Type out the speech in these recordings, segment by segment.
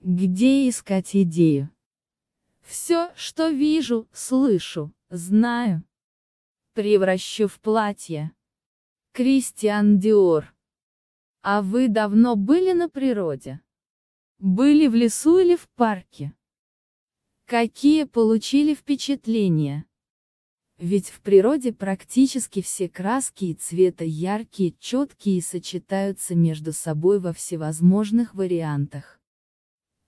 Где искать идею? Все, что вижу, слышу, знаю. Превращу в платье. Кристиан Диор. А вы давно были на природе? Были в лесу или в парке? Какие получили впечатления? Ведь в природе практически все краски и цвета яркие, четкие и сочетаются между собой во всевозможных вариантах.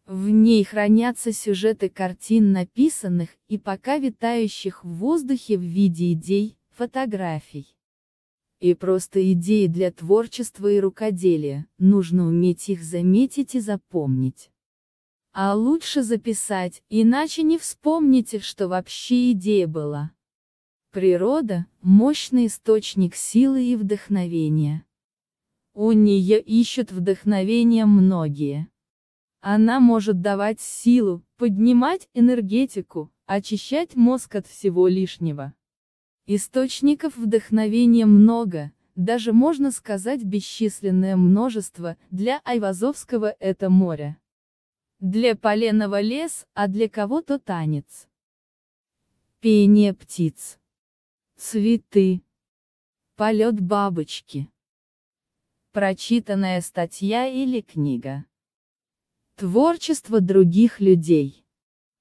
В ней хранятся сюжеты картин, написанных и пока витающих в воздухе в виде идей, фотографий. И просто идеи для творчества и рукоделия, нужно уметь их заметить и запомнить. А лучше записать, иначе не вспомните, что вообще идея была. Природа – мощный источник силы и вдохновения. У нее ищут вдохновение многие. Она может давать силу, поднимать энергетику, очищать мозг от всего лишнего. Источников вдохновения много, даже можно сказать бесчисленное множество, для Айвазовского это море. Для Поленова лес, а для кого-то танец. Пение птиц. Цветы. Полет бабочки. Прочитанная статья или книга. Творчество других людей.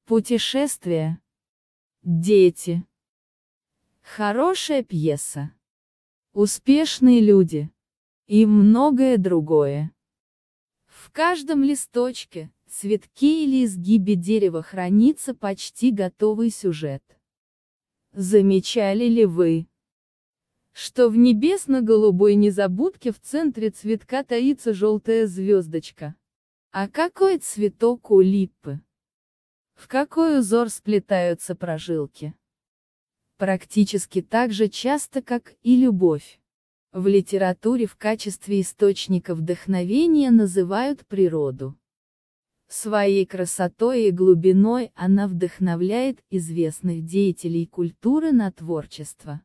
Путешествия. Дети. Хорошая пьеса. Успешные люди. И многое другое. В каждом листочке, цветке или изгибе дерева хранится почти готовый сюжет. Замечали ли вы, что в небесно-голубой незабудке в центре цветка таится желтая звездочка? А какой цветок у липы? В какой узор сплетаются прожилки? Практически так же часто, как и любовь. В литературе в качестве источника вдохновения называют природу. Своей красотой и глубиной она вдохновляет известных деятелей культуры на творчество.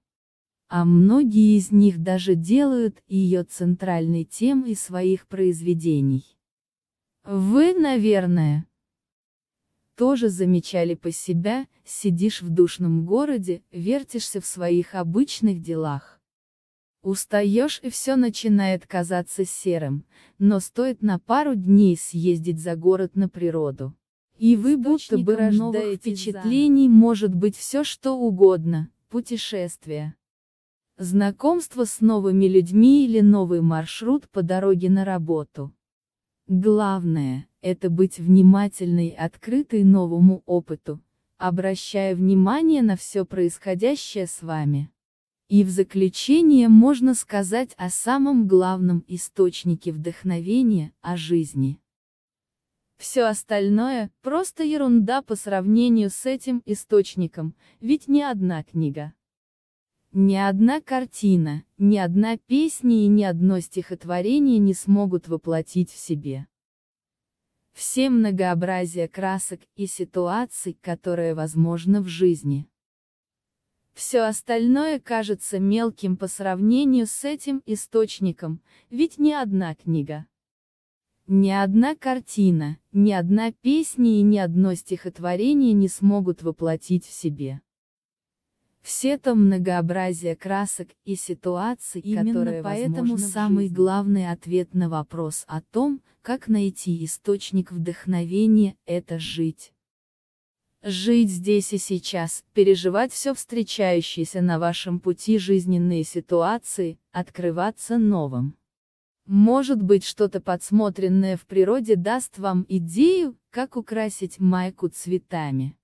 А многие из них даже делают ее центральной темой своих произведений. Вы, наверное, тоже замечали по себя, сидишь в душном городе, вертишься в своих обычных делах. Устаешь и все начинает казаться серым, но стоит на пару дней съездить за город на природу. И вы будто бы рождаете впечатлений заново. может быть все что угодно, путешествие. Знакомство с новыми людьми или новый маршрут по дороге на работу. Главное, это быть внимательной и открытой новому опыту, обращая внимание на все происходящее с вами. И в заключение можно сказать о самом главном источнике вдохновения, о жизни. Все остальное – просто ерунда по сравнению с этим источником, ведь ни одна книга. Ни одна картина, ни одна песня и ни одно стихотворение не смогут воплотить в себе все многообразие красок и ситуаций, которые возможны в жизни. Все остальное кажется мелким по сравнению с этим источником, ведь ни одна книга, ни одна картина, ни одна песня и ни одно стихотворение не смогут воплотить в себе. Все то многообразие красок и ситуаций, Именно которые поэтому самый главный ответ на вопрос о том, как найти источник вдохновения, это жить. Жить здесь и сейчас, переживать все встречающиеся на вашем пути жизненные ситуации, открываться новым. Может быть что-то подсмотренное в природе даст вам идею, как украсить майку цветами.